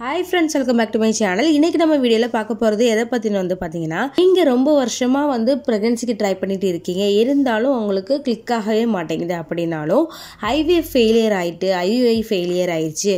hi friends welcome back to my channel இன்னைக்கு நம்ம வீடியோவில் பார்க்க போகிறது எதை பற்றின வந்து பார்த்தீங்கன்னா நீங்கள் ரொம்ப வருஷமாக வந்து ப்ரெக்னென்சிக்கு ட்ரை பண்ணிட்டு இருக்கீங்க இருந்தாலும் உங்களுக்கு கிளிக் ஆகவே மாட்டேங்குது அப்படின்னாலும் ஐவிஎஃப் ஃபெயிலியர் ஆகிட்டு ஐயுஐ ஃபெயிலியர் ஆயிடுச்சு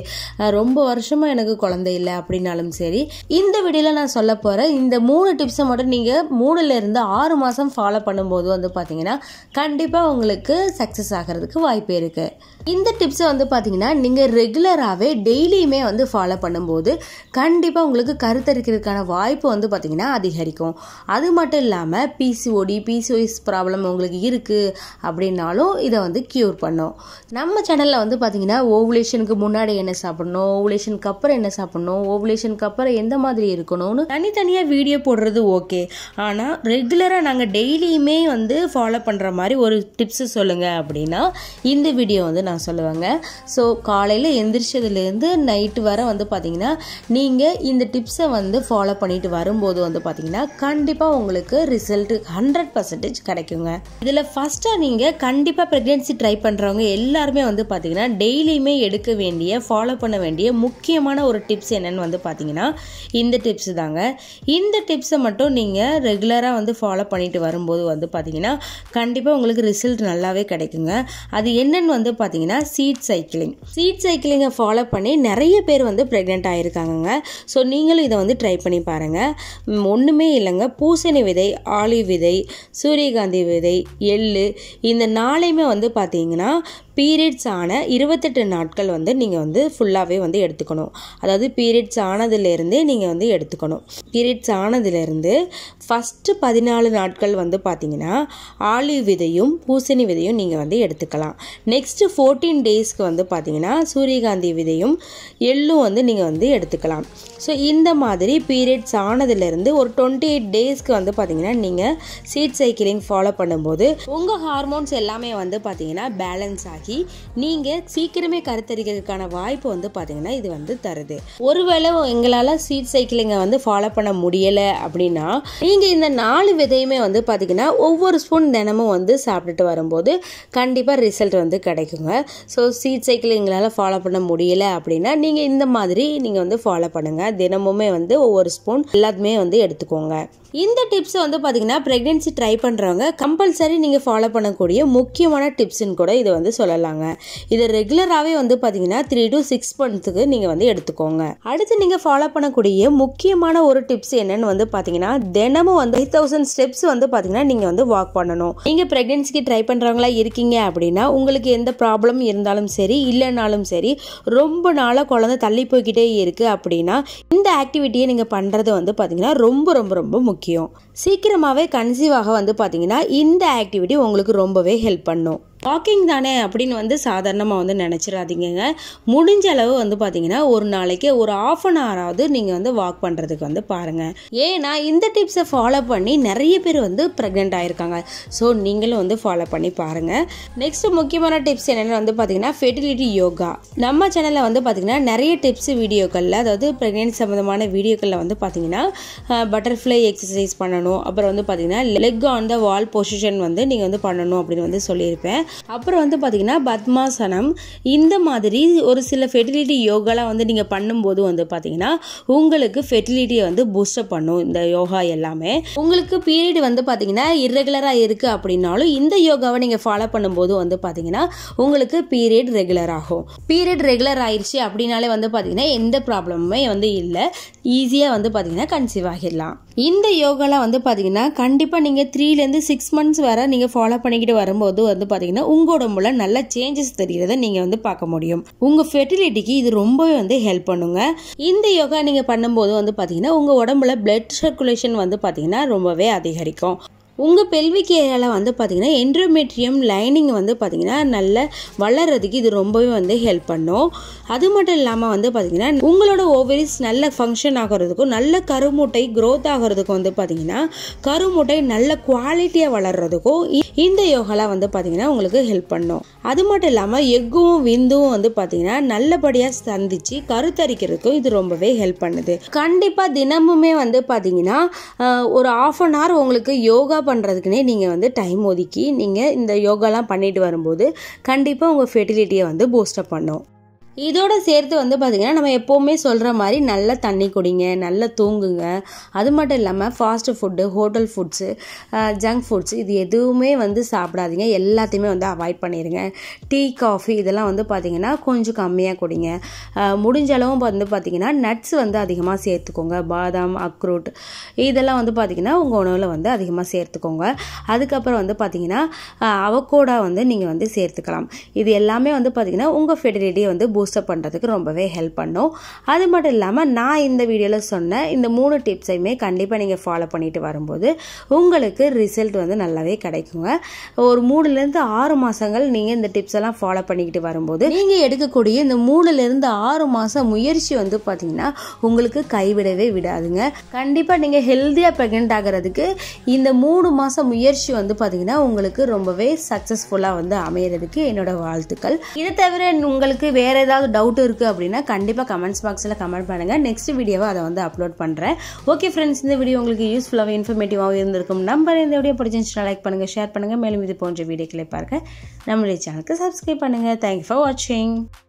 ரொம்ப வருஷமாக எனக்கு குழந்தை இல்லை அப்படின்னாலும் சரி இந்த வீடியோவில் நான் சொல்ல போகிற இந்த மூணு டிப்ஸை மட்டும் நீங்கள் மூணுலேருந்து ஆறு மாதம் ஃபாலோ பண்ணும்போது வந்து பார்த்தீங்கன்னா கண்டிப்பாக உங்களுக்கு சக்ஸஸ் ஆகிறதுக்கு வாய்ப்பு இருக்குது இந்த டிப்ஸை வந்து பார்த்தீங்கன்னா நீங்கள் ரெகுலராகவே டெய்லியுமே வந்து ஃபாலோ பண்ணும் போது கண்டிப்பாக உங்களுக்கு கருத்தரிக்கிறதுக்கான வாய்ப்பு வந்து பார்த்திங்கன்னா அதிகரிக்கும் அது மட்டும் இல்லாமல் பிசிஓடி பிசிஓஎஸ் ப்ராப்ளம் உங்களுக்கு இருக்குது அப்படின்னாலும் இதை வந்து க்யூர் பண்ணும் நம்ம சேனலில் வந்து பார்த்திங்கன்னா ஓவுலேஷனுக்கு முன்னாடி என்ன சாப்பிடணும் ஓவுலேஷனுக்கு அப்புறம் என்ன சாப்பிடணும் ஓவுலேஷனுக்கு அப்புறம் எந்த மாதிரி இருக்கணும்னு தனித்தனியாக வீடியோ போடுறது ஓகே ஆனால் ரெகுலராக நாங்கள் டெய்லியுமே வந்து ஃபாலோ பண்ணுற மாதிரி ஒரு டிப்ஸு சொல்லுங்கள் அப்படின்னா இந்த வீடியோ வந்து நான் சொல்லுவேங்க ஸோ காலையில் எந்திரிச்சதுலேருந்து நைட்டு வர வந்து பார்த்திங்கன்னா பார்த்தீங்கன்னா நீங்கள் இந்த டிப்ஸை வந்து ஃபாலோ பண்ணிட்டு வரும்போது வந்து பார்த்தீங்கன்னா கண்டிப்பாக உங்களுக்கு ரிசல்ட் ஹண்ட்ரட் பர்சன்டேஜ் கிடைக்குங்க இதில் ஃபஸ்ட்டாக நீங்கள் கண்டிப்பாக ப்ரெக்னென்சி ட்ரை பண்ணுறவங்க எல்லாருமே வந்து பார்த்தீங்கன்னா டெய்லியுமே எடுக்க வேண்டிய ஃபாலோ பண்ண வேண்டிய முக்கியமான ஒரு டிப்ஸ் என்னென்னு வந்து பார்த்தீங்கன்னா இந்த டிப்ஸ் தாங்க இந்த டிப்ஸை மட்டும் நீங்கள் ரெகுலராக வந்து ஃபாலோ பண்ணிட்டு வரும்போது வந்து பார்த்தீங்கன்னா கண்டிப்பாக உங்களுக்கு ரிசல்ட் நல்லாவே கிடைக்குங்க அது என்னென்னு வந்து பார்த்தீங்கன்னா சீட் சைக்கிளிங் சீட் சைக்கிளிங்கை ஃபாலோ பண்ணி நிறைய பேர் வந்து ப்ரெக்னென்ட் ப்ரெக்னென்ட் ஸோ நீங்களும் இதை வந்து ட்ரை பண்ணி பாருங்கள் ஒன்றுமே இல்லைங்க பூசணி விதை ஆளி விதை சூரியகாந்தி விதை எள் இந்த நாளையுமே வந்து பார்த்திங்கன்னா பீரியட்ஸ் ஆன இருபத்தெட்டு நாட்கள் வந்து நீங்கள் வந்து ஃபுல்லாகவே வந்து எடுத்துக்கணும் அதாவது பீரியட்ஸ் ஆனதுலேருந்தே நீங்கள் வந்து எடுத்துக்கணும் பீரியட்ஸ் ஆனதுலேருந்து ஃபஸ்ட்டு பதினாலு நாட்கள் வந்து பார்த்தீங்கன்னா ஆலிவ் விதையும் பூசணி விதையும் நீங்கள் வந்து எடுத்துக்கலாம் நெக்ஸ்ட்டு ஃபோர்டீன் டேஸ்க்கு வந்து பார்த்தீங்கன்னா சூரியகாந்தி விதையும் எள்ளும் வந்து நீங்கள் வந்து எடுத்துக்கலாம் ஸோ இந்த மாதிரி பீரியட்ஸ் ஆனதுலேருந்து ஒரு டுவெண்ட்டி எயிட் டேஸ்க்கு வந்து பார்த்தீங்கன்னா நீங்கள் சீட் சைக்கிளிங் ஃபாலோ பண்ணும்போது உங்கள் ஹார்மோன்ஸ் எல்லாமே வந்து பார்த்தீங்கன்னா பேலன்ஸ் ஆகி உருவாக்கி நீங்கள் சீக்கிரமே கருத்தறிக்கிறதுக்கான வாய்ப்பு வந்து பார்த்தீங்கன்னா இது வந்து தருது ஒருவேளை எங்களால் சீட் சைக்கிளிங்கை வந்து ஃபாலோ பண்ண முடியலை அப்படின்னா நீங்கள் இந்த நாலு விதையுமே வந்து பார்த்தீங்கன்னா ஒவ்வொரு ஸ்பூன் தினமும் வந்து சாப்பிட்டுட்டு வரும்போது கண்டிப்பாக ரிசல்ட் வந்து கிடைக்குங்க ஸோ சீட் சைக்கிள் எங்களால் ஃபாலோ பண்ண முடியலை அப்படின்னா நீங்கள் இந்த மாதிரி நீங்கள் வந்து ஃபாலோ பண்ணுங்கள் தினமுமே வந்து ஒவ்வொரு ஸ்பூன் எல்லாத்துமே வந்து எடுத்துக்கோங்க இந்த டிப்ஸை வந்து பார்த்தீங்கன்னா ப்ரெக்னென்சி ட்ரை பண்ணுறவங்க கம்பல்சரி நீங்கள் ஃபாலோ பண்ணக்கூடிய முக்கியமான டிப்ஸுன்னு கூட இதை வந்து சொல்லலாங்க இதை ரெகுலராகவே வந்து பார்த்திங்கன்னா த்ரீ டு சிக்ஸ் மந்த்துக்கு நீங்கள் வந்து எடுத்துக்கோங்க அடுத்து நீங்கள் ஃபாலோ பண்ணக்கூடிய முக்கியமான ஒரு டிப்ஸ் என்னன்னு வந்து பார்த்தீங்கன்னா தினமும் வந்து எயிட் தௌசண்ட் ஸ்டெப்ஸ் வந்து பார்த்தீங்கன்னா நீங்கள் வந்து வாக் பண்ணணும் நீங்கள் ப்ரெக்னென்சிக்கு ட்ரை பண்ணுறவங்களா இருக்கீங்க அப்படின்னா உங்களுக்கு எந்த ப்ராப்ளம் இருந்தாலும் சரி இல்லைனாலும் சரி ரொம்ப நாளாக குழந்தை தள்ளி போய்கிட்டே இருக்குது அப்படின்னா இந்த ஆக்டிவிட்டியை நீங்கள் பண்ணுறது வந்து பார்த்திங்கன்னா ரொம்ப ரொம்ப ரொம்ப முக்கியம் முக்கியம் சீக்கிரமாகவே கன்சீவாக வந்து பார்த்திங்கன்னா இந்த ஆக்டிவிட்டி உங்களுக்கு ரொம்பவே ஹெல்ப் பண்ணும் வாக்கிங் தானே அப்படின்னு வந்து சாதாரணமாக வந்து நினச்சிடாதீங்க முடிஞ்ச அளவு வந்து பார்த்தீங்கன்னா ஒரு நாளைக்கு ஒரு ஆஃப் அன் ஹவராவது நீங்கள் வந்து வாக் பண்ணுறதுக்கு வந்து பாருங்கள் ஏன்னா இந்த டிப்ஸை ஃபாலோ பண்ணி நிறைய பேர் வந்து ப்ரெக்னென்ட் ஆகிருக்காங்க ஸோ நீங்களும் வந்து ஃபாலோ பண்ணி பாருங்கள் நெக்ஸ்ட் முக்கியமான டிப்ஸ் என்னென்னு வந்து பார்த்தீங்கன்னா ஃபெர்டிலிட்டி யோகா நம்ம சேனலில் வந்து பார்த்திங்கன்னா நிறைய டிப்ஸ் வீடியோக்களில் அதாவது ப்ரெக்னென்ட் சம்மந்தமான வீடியோக்களில் வந்து பார்த்தீங்கன்னா பட்டர்ஃப்ளை எக்ஸசைஸ் பண்ணணும் அப்புறம் வந்து பார்த்திங்கன்னா leg on the wall position வந்து நீங்கள் வந்து பண்ணணும் அப்படின்னு வந்து சொல்லியிருப்பேன் அப்புறம் வந்து பார்த்திங்கன்னா பத்மாசனம் இந்த மாதிரி ஒரு சில ஃபெர்டிலிட்டி யோகாலாம் வந்து நீங்கள் பண்ணும்போது வந்து பார்த்திங்கன்னா உங்களுக்கு ஃபெர்டிலிட்டியை வந்து பூஸ்டப் பண்ணும் இந்த யோகா எல்லாமே உங்களுக்கு பீரியட் வந்து பார்த்திங்கன்னா இர்ரெகுலராக இருக்குது அப்படின்னாலும் இந்த யோகாவை நீங்கள் ஃபாலோ பண்ணும்போது வந்து பார்த்திங்கன்னா உங்களுக்கு பீரியட் ரெகுலர் ஆகும் பீரியட் ரெகுலர் ஆயிடுச்சு அப்படின்னாலே வந்து பார்த்திங்கன்னா எந்த ப்ராப்ளமுமே வந்து இல்லை ஈஸியாக வந்து பார்த்திங்கன்னா கன்சீவ் ஆகிடலாம் இந்த யோகாலாம் வந்து பார்த்திங்கன்னா கண்டிப்பாக நீங்கள் த்ரீலேருந்து சிக்ஸ் மந்த்ஸ் வர நீங்கள் ஃபாலோ பண்ணிக்கிட்டு வரும்போது வந்து பார்த்திங்கன்னா பார்த்தீங்கன்னா உங்க உடம்புல நல்ல சேஞ்சஸ் தெரிகிறத நீங்கள் வந்து பார்க்க முடியும் உங்கள் ஃபெர்டிலிட்டிக்கு இது ரொம்பவே வந்து ஹெல்ப் பண்ணுங்க இந்த யோகா நீங்கள் பண்ணும்போது வந்து பார்த்தீங்கன்னா உங்கள் உடம்புல பிளட் சர்க்குலேஷன் வந்து பார்த்தீங்கன்னா ரொம்பவே அதிகரிக்கும் உங்கள் பெல்விக் ஏரியாவில் வந்து பார்த்திங்கன்னா என்ட்ரோமெட்ரியம் லைனிங் வந்து பார்த்திங்கன்னா நல்ல வளர்கிறதுக்கு இது ரொம்பவே வந்து ஹெல்ப் பண்ணும் அது மட்டும் இல்லாமல் வந்து பார்த்திங்கன்னா உங்களோட ஓவரிஸ் நல்ல ஃபங்க்ஷன் ஆகிறதுக்கும் நல்ல கருமுட்டை க்ரோத் ஆகிறதுக்கும் வந்து பார்த்திங்கன்னா கருமுட்டை நல்ல குவாலிட்டியாக வளர்கிறதுக்கும் இந்த யோகாலாம் வந்து பார்த்திங்கன்னா உங்களுக்கு ஹெல்ப் பண்ணும் அது மட்டும் இல்லாமல் எக்கும் விந்தும் வந்து பார்த்திங்கன்னா நல்லபடியாக சந்தித்து கருத்தரிக்கிறதுக்கும் இது ரொம்பவே ஹெல்ப் பண்ணுது கண்டிப்பாக தினமுமே வந்து பார்த்திங்கன்னா ஒரு ஆஃப் அன் ஹவர் உங்களுக்கு யோகா பண்ணுறதுக்குனே நீங்கள் வந்து டைம் ஒதுக்கி நீங்கள் இந்த யோகாலாம் பண்ணிட்டு வரும்போது கண்டிப்பாக உங்கள் ஃபெர்டிலிட்டியை வந்து பூஸ்டப் பண்ணும் இதோடு சேர்த்து வந்து பார்த்திங்கன்னா நம்ம எப்போவுமே சொல்கிற மாதிரி நல்லா தண்ணி குடிங்க நல்லா தூங்குங்க அது மட்டும் இல்லாமல் fast food hotel foods junk foods இது எதுவுமே வந்து சாப்பிடாதீங்க எல்லாத்தையுமே வந்து அவாய்ட் பண்ணிடுங்க டீ காஃபி இதெல்லாம் வந்து பார்த்திங்கன்னா கொஞ்சம் கம்மியாக குடிங்க முடிஞ்ச அளவும் வந்து பார்த்திங்கன்னா நட்ஸ் வந்து அதிகமாக சேர்த்துக்கோங்க பாதாம் அக்ரூட் இதெல்லாம் வந்து பார்த்திங்கன்னா உங்கள் உணவில் வந்து அதிகமாக சேர்த்துக்கோங்க அதுக்கப்புறம் வந்து பார்த்திங்கன்னா அவக்கோடா வந்து நீங்கள் வந்து சேர்த்துக்கலாம் இது எல்லாமே வந்து பார்த்திங்கன்னா உங்கள் ஃபெடிலிட்டியை வந்து பூஸ்ட் பூஸ்டப் பண்ணுறதுக்கு ரொம்பவே ஹெல்ப் பண்ணும் அது மட்டும் இல்லாமல் நான் இந்த வீடியோவில் சொன்ன இந்த மூணு டிப்ஸையுமே கண்டிப்பாக நீங்கள் ஃபாலோ பண்ணிட்டு வரும்போது உங்களுக்கு ரிசல்ட் வந்து நல்லாவே கிடைக்குங்க ஒரு மூணுலேருந்து ஆறு மாதங்கள் நீங்கள் இந்த டிப்ஸ் எல்லாம் ஃபாலோ பண்ணிக்கிட்டு வரும்போது நீங்கள் எடுக்கக்கூடிய இந்த மூணுலேருந்து ஆறு மாதம் முயற்சி வந்து பார்த்திங்கன்னா உங்களுக்கு கைவிடவே விடாதுங்க கண்டிப்பாக நீங்கள் ஹெல்த்தியாக ப்ரெக்னென்ட் ஆகிறதுக்கு இந்த மூணு மாதம் முயற்சி வந்து பார்த்திங்கன்னா உங்களுக்கு ரொம்பவே சக்ஸஸ்ஃபுல்லாக வந்து அமையிறதுக்கு என்னோடய வாழ்த்துக்கள் இதை தவிர உங்களுக்கு வேறு ஏதாவது ஏதாவது டவுட் இருக்குது அப்படின்னா கண்டிப்பாக கமெண்ட்ஸ் பாக்ஸில் கமெண்ட் பண்ணுங்கள் நெக்ஸ்ட் வீடியோவை அதை வந்து அப்லோட் பண்ணுறேன் ஓகே ஃப்ரெண்ட்ஸ் இந்த வீடியோ உங்களுக்கு யூஸ்ஃபுல்லாக இன்ஃபர்மேட்டிவாக இருந்திருக்கும் நம்பர் இந்த வீடியோ பிடிச்சிருந்துச்சு லைக் பண்ணுங்கள் ஷேர் பண்ணுங்கள் மேலும் இது போன்ற வீடியோக்களை பார்க்க நம்மளுடைய சேனலுக்கு சப்ஸ்கிரைப் பண்ணுங்கள் தேங்க்யூ ஃபார் வாட்சிங்